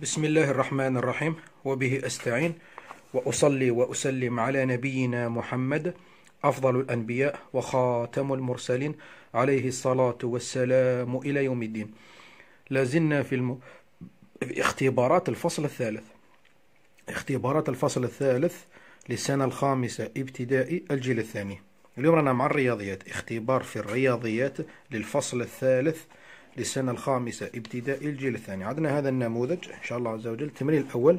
بسم الله الرحمن الرحيم وبه أستعين وأصلي وأسلم على نبينا محمد أفضل الأنبياء وخاتم المرسلين عليه الصلاة والسلام إلى يوم الدين لازلنا في, الم... في اختبارات الفصل الثالث اختبارات الفصل الثالث للسنة الخامسة ابتدائي الجيل الثاني اليوم رانا مع الرياضيات اختبار في الرياضيات للفصل الثالث للسنة الخامسة ابتدائي الجيل الثاني عندنا هذا النموذج إن شاء الله عز وجل التمرين الأول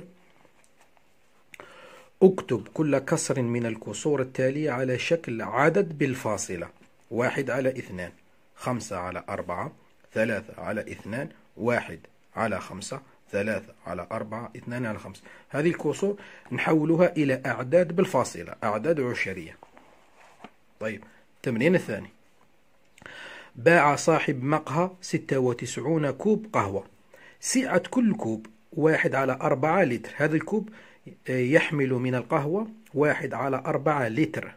اكتب كل كسر من الكسور التالية على شكل عدد بالفاصلة واحد على اثنان خمسة على أربعة ثلاثة على اثنان واحد على خمسة ثلاثة على أربعة اثنان على خمسة هذه الكسور نحولها إلى أعداد بالفاصلة أعداد عشرية طيب التمرين الثاني باع صاحب مقهى 96 كوب قهوة سعة كل كوب واحد على أربعة لتر هذا الكوب آه، يحمل من القهوة واحد على أربعة لتر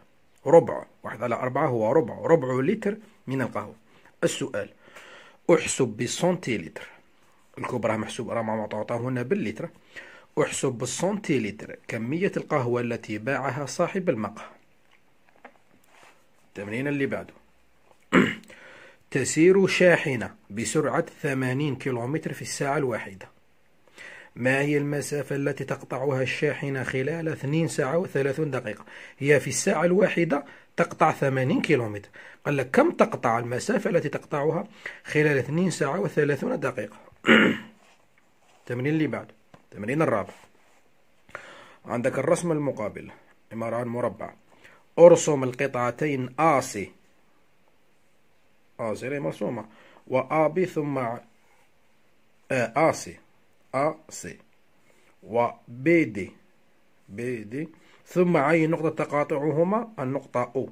ربع واحد على أربعة هو ربع ربع لتر من القهوة السؤال أحسب بالسنتي لتر الكوب راه محسوب راه معطى هنا باللتر أحسب بالسنتي لتر كمية القهوة التي باعها صاحب المقهى التمرين اللي بعده تسير شاحنة بسرعة 80 كيلومتر في الساعة الواحدة ما هي المسافة التي تقطعها الشاحنة خلال 2 ساعة و30 دقيقة هي في الساعة الواحدة تقطع 80 كيلومتر قال لك كم تقطع المسافة التي تقطعها خلال 2 ساعة و30 دقيقة التمرين اللي بعد التمرين الرابع عندك الرسم المقابل عبارة عن مربع ارسم القطعتين سي آزر مرسومة و آ بي ثم آ آ آه، سي سي و بي دي بي دي ثم عين نقطة تقاطعهما النقطة أو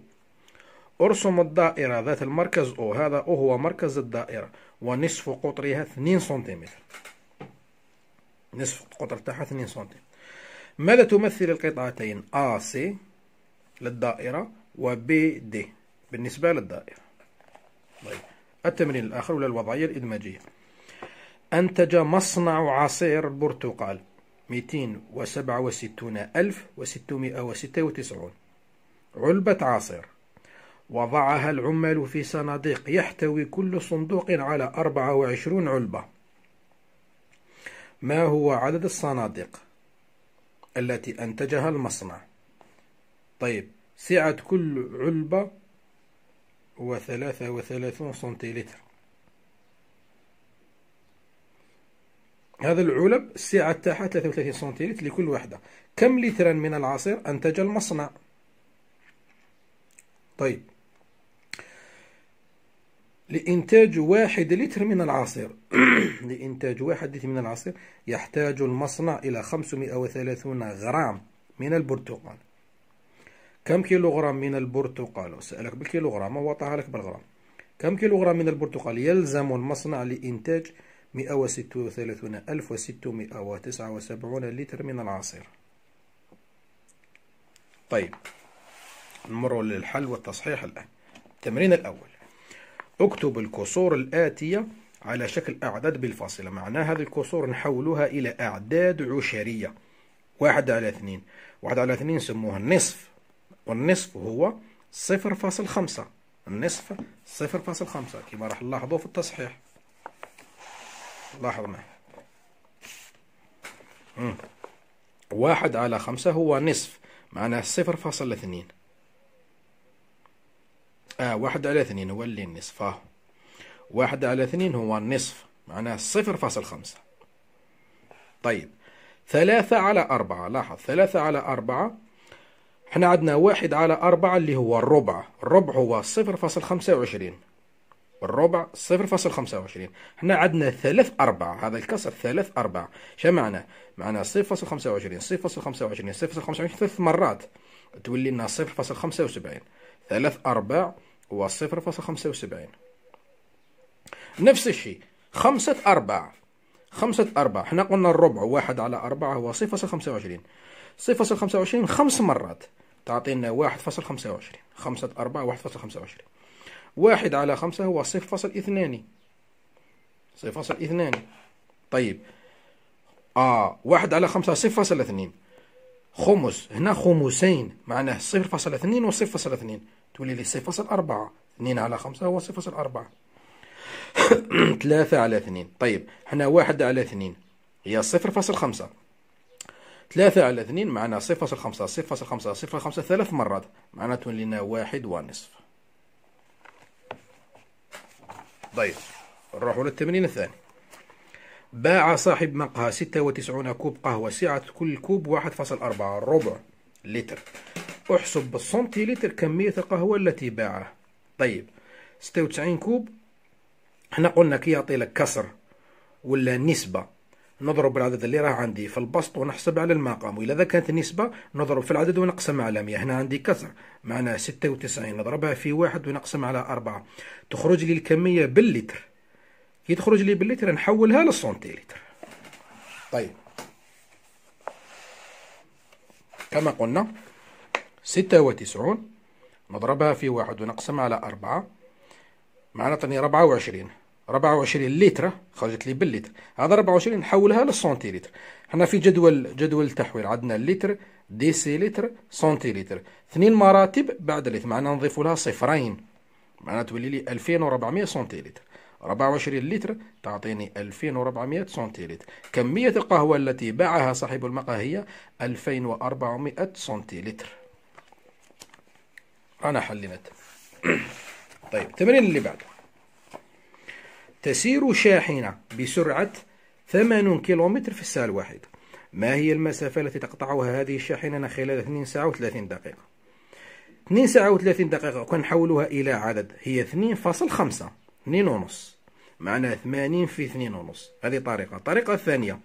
ارسم الدائرة ذات المركز أو هذا أو هو مركز الدائرة ونصف قطرها 2 سنتيمتر نصف قطر تاعها 2 سنتيمتر ماذا تمثل القطعتين AC للدائرة و BD بالنسبة للدائرة التمرين الآخر ولا الوضعية الإدماجية أنتج مصنع عصير البرتقال 267696 علبة عصير وضعها العمال في صناديق يحتوي كل صندوق على 24 علبة ما هو عدد الصناديق التي أنتجها المصنع طيب سعة كل علبة وثلاثة وثلاثون سنتيلتر هذا العلب السعة تاعها ثلاثة وثلاثين سنتيلتر لكل وحدة كم لترا من العصير أنتج المصنع طيب لإنتاج واحد لتر من العصير لإنتاج واحد لتر من العصير يحتاج المصنع إلى خمسمائة وثلاثون غرام من البرتقال كم كيلوغرام من البرتقال سألك بالكيلوغرام وضعها لك بالغرام كم كيلوغرام من البرتقال يلزم المصنع لإنتاج 136679 لتر من العصير طيب نمر للحل والتصحيح الآن التمرين الأول اكتب الكسور الآتية على شكل أعداد بالفاصلة معناها هذه الكسور نحولها إلى أعداد عشرية واحد على اثنين واحد على اثنين سموها النصف والنصف هو صفر فاصل خمسة النصف صفر فاصل خمسة كما راح نلاحظوا في التصحيح لاحظ معي واحد على خمسة هو نصف معناه صفر فاصل اثنين آه واحد على اثنين هو اللي النصف آه. واحد على اثنين هو النصف معناه صفر فاصل خمسة طيب ثلاثة على أربعة لاحظ ثلاثة على أربعة احنا عندنا واحد على أربعة اللي هو الربع الربع هو صفر فاصل خمسة وعشرين الربع صفر فاصل خمسة وعشرين احنا عندنا ثلاث أربع هذا الكسر ثلاث أربع شو معنا؟ معنا صفر فاصل خمسة وعشرين صفر فاصل خمسة وعشرين صفر فاصل خمسة وعشرين ثلاث مرات تولي لنا صفر فاصل خمسة وسبعين ثلاث أرباع هو صفر فاصل خمسة وسبعين نفس الشيء خمسة أرباع خمسة أرباع احنا قلنا الربع واحد على أربعة هو صفر فاصل خمسة وعشرين صفر خمسة وعشرين خمس مرات تعطينا واحد 1.25 خمسة وعشرين خمسة أربعة واحد خمسة وعشرين واحد على خمسة هو صفر فاصل اثنان صفر فاصل اثنان طيب آه واحد على خمسة صفر فاصل اثنين خمس هنا خمسين معناه صفر فاصل اثنين وصفر فاصل اثنين تولي لي صفر فاصل أربعة اثنين على خمسة هو صفر فاصل أربعة ثلاثة على اثنين طيب هنا واحد على اثنين هي صفر فاصل خمسة ثلاثة على اثنين معناها صفر فاصل خمسة صفر فاصل خمسة صفر خمسة ثلاث مرات معناها لنا واحد ونصف طيب نروحوا للتمرين الثاني باع صاحب مقهى ستة وتسعون كوب قهوة سعة كل كوب واحد فاصل أربعة ربع لتر احسب بالسنتي لتر كمية القهوة التي باعها طيب ستة وتسعين كوب حنا قلنا كي يعطي لك كسر ولا نسبة نضرب العدد اللي راه عندي في البسط ونحسب على المقام وإلا ذا كانت النسبة نضرب في العدد ونقسم على 100 هنا عندي كسر معناه 96 نضربها في واحد ونقسم على أربعة تخرج لي الكمية باللتر كي تخرج لي باللتر نحولها للسنتيلتر طيب كما قلنا ستة وتسعون نضربها في واحد ونقسم على أربعة معناتها ربعة وعشرين 24 لتر خرجت لي باللتر هذا 24 نحولها للسنتيلتر حنا في جدول جدول التحويل عندنا اللتر ديسيلتر سنتيلتر اثنين مراتب بعد اللتر معنا نضيف لها صفرين معنا تولي لي 2400 سنتيلتر 24 لتر تعطيني 2400 سنتيلتر كمية القهوة التي باعها صاحب المقهى هي 2400 سنتيلتر أنا حلينا طيب التمرين اللي بعده تسير شاحنة بسرعة 8 كيلومتر في الساعة الواحدة ما هي المسافة التي تقطعها هذه الشاحنة خلال 2 ساعة و30 دقيقة 2 ساعة و30 دقيقة وكنحولوها إلى عدد هي 2.5 اثنين ونص معناها 80 في اثنين ونص هذه طريقة الطريقة الثانية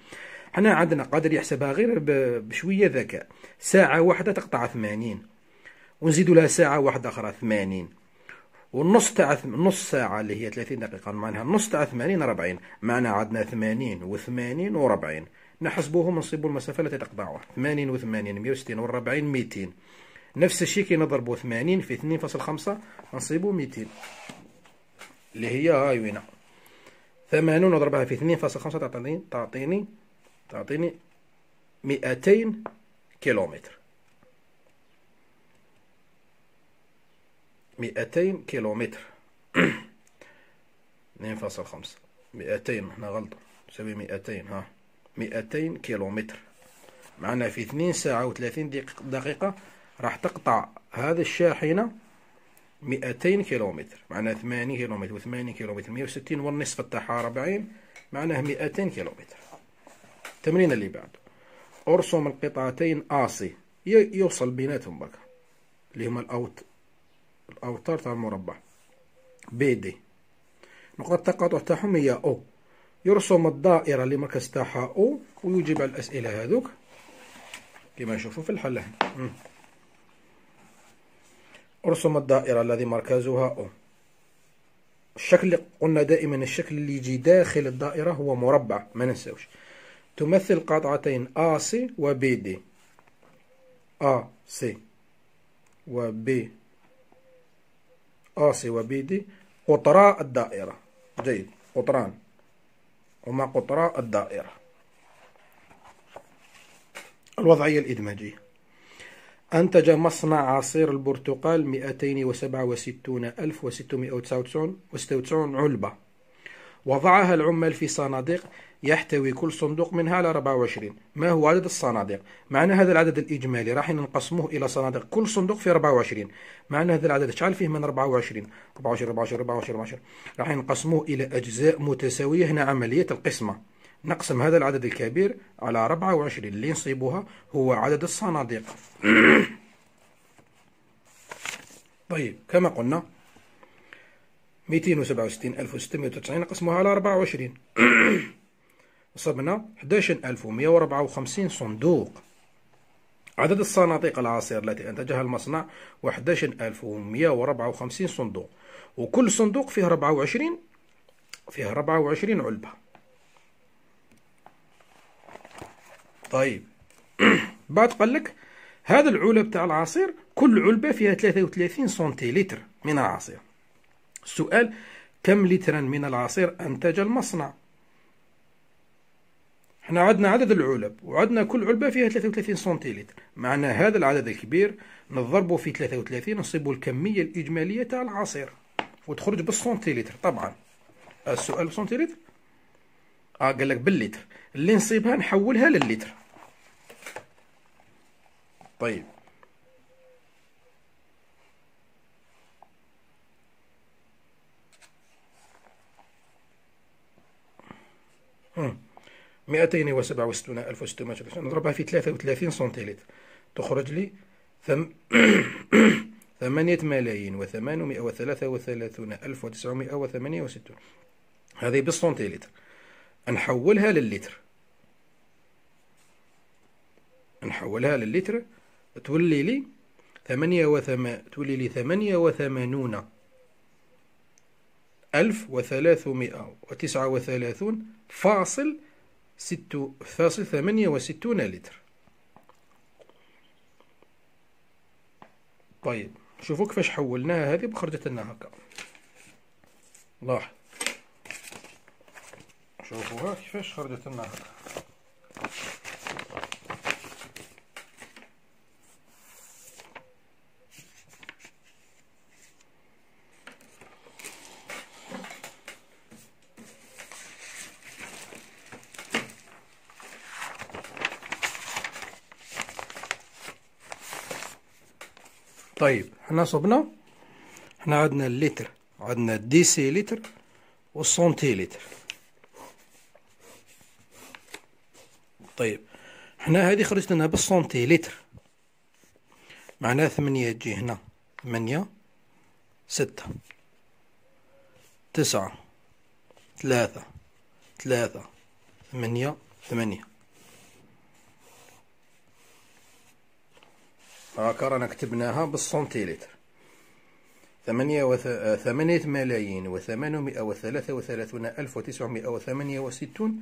حنا عندنا قادر يحسبها غير بشوية ذكاء ساعة واحدة تقطع 80 ونزيد لها ساعة واحدة أخرى 80 والنص تاع نص ساعة اللي هي 30 دقيقة معناها النص تاع 80 40 معناها عندنا 80 و80 و40 نحسبوهم نصيبوا المسافة التي تقطعها 80 و 80 160 و 40 200 نفس الشيء كي نضربوا 80 في 2.5 نصيبوا 200 اللي هي هاي وين 80 نضربها في 2.5 تعطيني تعطيني تعطيني 200 كيلومتر مئتين كيلومتر اثنين فاصل خمسة مئتين احنا غلطة نسوي مئتين ها مئتين كيلومتر معنا في اثنين ساعة وثلاثين دقيقة راح تقطع هذا الشاحنة مئتين كيلومتر معنا ثمانية كيلومتر وثمانية كيلومتر مية وستين والنصف تاعها ربعين معناه مئتين كيلومتر التمرين اللي بعده ارسم القطعتين آسي يوصل بيناتهم بك اللي هما الأوت الأوتار تاع المربع بي دي نقطة التقاطع تاعهم هي أو يرسم الدائرة اللي مركز تاعها أو ويجيب على الأسئلة هذوك كما نشوفوا في الحل هنا ارسم الدائرة الذي مركزها أو الشكل اللي قلنا دائما الشكل اللي يجي داخل الدائرة هو مربع ما ننساوش تمثل قطعتين أ سي و بي دي أ سي و بي A سي قطراء الدائرة جيد قطران هما قطراء الدائرة الوضعية الإدماجية أنتج مصنع عصير البرتقال 267699 علبة وضعها العمال في صناديق يحتوي كل صندوق منها على 24 ما هو عدد الصناديق معنى هذا العدد الإجمالي راح نقسموه إلى صناديق كل صندوق فيه 24 معنى هذا العدد شحال فيه من 24 24 24 24 24 راح نقسموه إلى أجزاء متساوية هنا عملية القسمة نقسم هذا العدد الكبير على 24 اللي نصيبوها هو عدد الصناديق طيب كما قلنا 267690 1690 نقسموها على 24 وصبنا 11154 صندوق عدد الصناديق العصير التي أنتجها المصنع 11154 صندوق وكل صندوق فيه 24 فيه 24 علبة طيب بعد قال لك هذا العلب تاع العصير كل علبة فيها 33 سنتيلتر من العصير السؤال كم لترا من العصير أنتج المصنع احنا عدنا عدد العلب وعدنا كل علبة فيها 33 سنتيلتر معنى هذا العدد الكبير نضربه في 33 نصيبه الكمية الإجمالية تاع العصير وتخرج بالسنتيلتر طبعا السؤال بسنتيلتر اه قال لك باللتر اللي نصيبها نحولها للتر طيب Hmm. مئتين وسبعة وستون ألف وستمائة نضربها في ثلاثة وثلاثين سنتيلتر تخرج لي ثم ثمانية ملايين وثمانمائة وثلاثة وثلاثون ألف وتسعمائة وثمانية وستون هذه بالسنتيلتر نحولها للتر نحولها للتر تولي لي ثمانية وثم... تولي لي ثمانية وثمانون ألف وثلاثمائة وتسعة وثلاثون فاصل ست فاصل ثمانية وستون لتر طيب شوفوا كيفاش حولناها هذه بخرجت لنا هكا لاحظ شوفوها كيفاش خرجت لنا هكا طيب حنا صبنا حنا عندنا اللتر عندنا الديسي لتر والسنتي لتر طيب حنا هذه خرجت لنا بالسنتي لتر معناها ثمانية تجي هنا ثمانية ستة تسعة ثلاثة ثلاثة ثمانية ثمانية هاكا رانا كتبناها بالسنتيلتر ثمانية وث... ثمانية ملايين وثمانمائة وثلاثة وثلاثون ألف وتسعمائة وثمانية وستون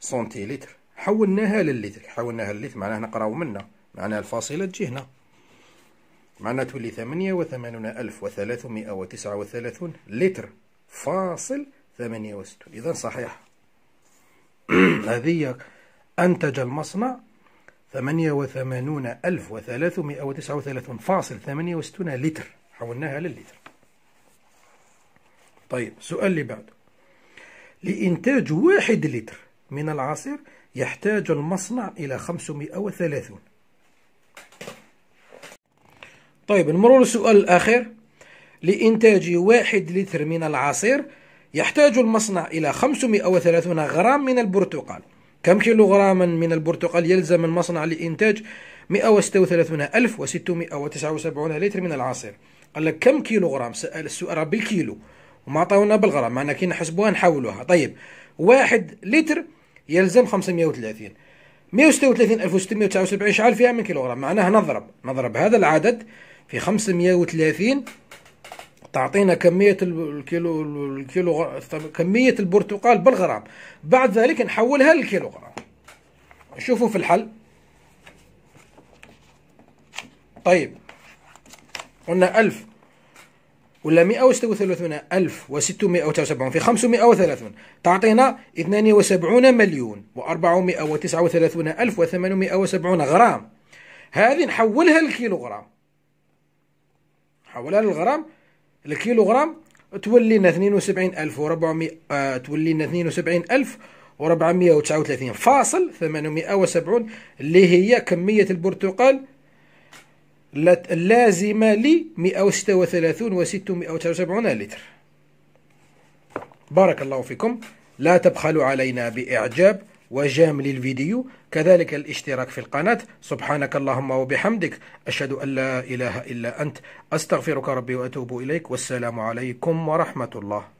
سنتيلتر حولناها للتر حولناها لليتر معناها نقراو منها معناها الفاصلة تجي هنا معناها تولي ثمانية وثمانون ألف وثلاثمائة وتسعة وثلاثون لتر فاصل ثمانية وستون إذا صحيح هذه أنتج المصنع 88339 لتر حولناها لللتر طيب السؤال اللي بعد لإنتاج واحد لتر من العصير يحتاج المصنع إلى 530 طيب نمرر للسؤال الأخير لإنتاج واحد لتر من العصير يحتاج المصنع إلى 530 غرام من البرتقال كم كيلوغراما من البرتقال يلزم المصنع لإنتاج 136,679 لتر من العصير قال لك كم كيلوغرام سأل السؤال بالكيلو وما عطاونا بالغرام معنا كي نحسبوها نحولوها طيب واحد لتر يلزم 530 136679 شحال فيها من كيلوغرام معناها نضرب نضرب هذا العدد في 530 تعطينا كمية الكيلو الكيلو كمية البرتقال بالغرام بعد ذلك نحولها للكيلوغرام شوفوا في الحل طيب قلنا 1000 ولا 136 ألف و679 في 530 تعطينا 72 مليون و439 ألف و870 غرام هذه نحولها للكيلوغرام نحولها للغرام الكيلوغرام تولي لنا 72400 آه تولينا 72000 و فاصل 870 اللي هي كمية البرتقال اللازمة ل 136 و 679 لتر بارك الله فيكم لا تبخلوا علينا بإعجاب وجام للفيديو كذلك الاشتراك في القناة سبحانك اللهم وبحمدك أشهد أن لا إله إلا أنت أستغفرك ربي وأتوب إليك والسلام عليكم ورحمة الله